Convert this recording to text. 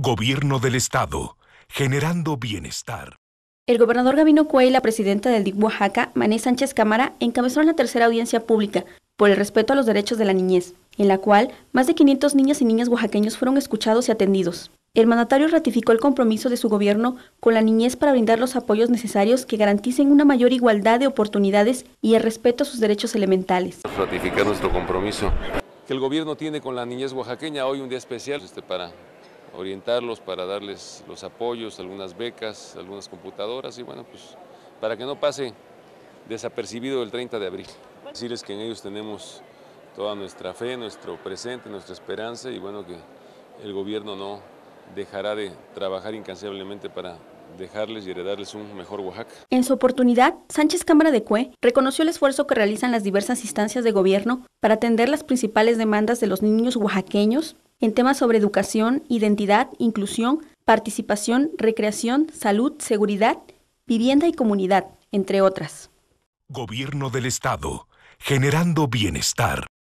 Gobierno del Estado, generando bienestar. El gobernador Gabino Cuey y la presidenta del DIC Oaxaca, Mané Sánchez Cámara, encabezaron la tercera audiencia pública por el respeto a los derechos de la niñez, en la cual más de 500 niñas y niñas oaxaqueños fueron escuchados y atendidos. El mandatario ratificó el compromiso de su gobierno con la niñez para brindar los apoyos necesarios que garanticen una mayor igualdad de oportunidades y el respeto a sus derechos elementales. Ratificar nuestro compromiso que el gobierno tiene con la niñez oaxaqueña, hoy un día especial este, para orientarlos para darles los apoyos, algunas becas, algunas computadoras y bueno, pues para que no pase desapercibido el 30 de abril. Decirles que en ellos tenemos toda nuestra fe, nuestro presente, nuestra esperanza y bueno, que el gobierno no dejará de trabajar incansablemente para dejarles y heredarles un mejor Oaxaca. En su oportunidad, Sánchez Cámara de Cue reconoció el esfuerzo que realizan las diversas instancias de gobierno para atender las principales demandas de los niños oaxaqueños en temas sobre educación, identidad, inclusión, participación, recreación, salud, seguridad, vivienda y comunidad, entre otras. Gobierno del Estado, generando bienestar.